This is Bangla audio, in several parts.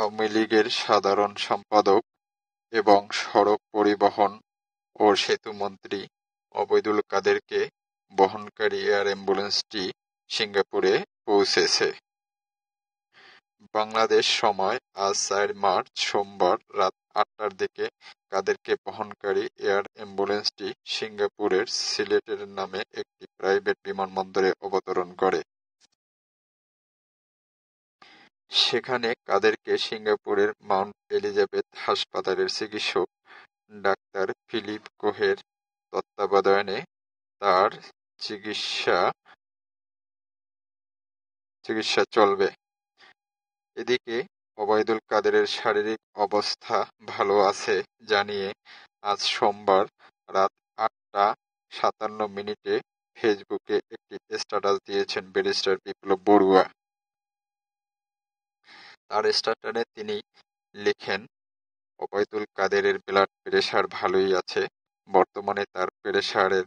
আওয়ামী লীগের সাধারণ সম্পাদক এবং সড়ক পরিবহন ও সেতুমন্ত্রী অবৈদুল কাদেরকে বহনকারী এয়ার অ্যাম্বুলেন্সটি সিঙ্গাপুরে পৌঁছেছে। বাংলাদেশ সময় আজ চার মার্চ সোমবার রাত আটটার দিকে কাদেরকে বহনকারী এয়ার অ্যাম্বুলেন্সটি সিঙ্গাপুরের সিলেটের নামে একটি প্রাইভেট বিমানবন্দরে অবতরণ করে। সেখানে কাদেরকে সিঙ্গাপুরের মাউন্ট এলিজাবেথ হাসপাতালের চিকিৎসক ডাক্তার ফিলিপ কোহের তত্ত্বাবধানে তার চিকিৎসা চিকিৎসা চলবে। এদিকে ওবায়দুল কাদেরের শারীরিক অবস্থা ভালো আছে জানিয়ে আজ সোমবার রাত আটটা সাতান্ন মিনিটে ফেসবুকে একটি স্ট্যাটাস দিয়েছেন ব্যারিস্টার বিপ্লব বড়ুয়া। তার স্টান্টনে তিনি লিখেন, ওবায়দুল কাদেরের ব্লাড প্রেশার ভালোই আছে, বর্তমানে তার প্রেশারের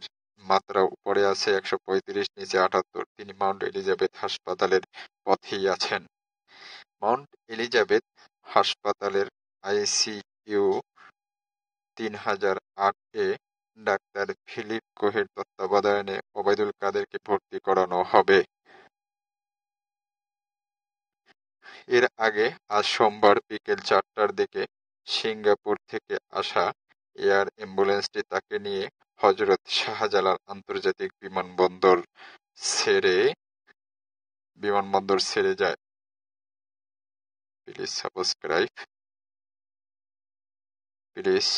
মাত্রা উপরে আছে একশো পঁয়ত্রিশ, নিচে আটাত্তর, তিনি মাউন্ট এলিজাবেথ হাসপাতালের পথেই আছেন। মাউন্ট এলিজাবেথ হাসপাতালের আইসিইউ তিন হাজার আট-এ ডাক্তার ফিলিপ কোহের তত্ত্বাবধানে ওবায়দুল কাদেরকে ভর্তি করানো হবে। এর আগে আজ সোমবার বিকেল চারটার দিকে সিঙ্গাপুর থেকে আসা এয়ার অ্যাম্বুলেন্সটি তাকে নিয়ে হজরত শাহজালাল আন্তর্জাতিক বিমানবন্দর ছেড়ে বিমানবন্দর ছেড়ে যায় প্লিজ সাবস্ক্রাইব প্লিজ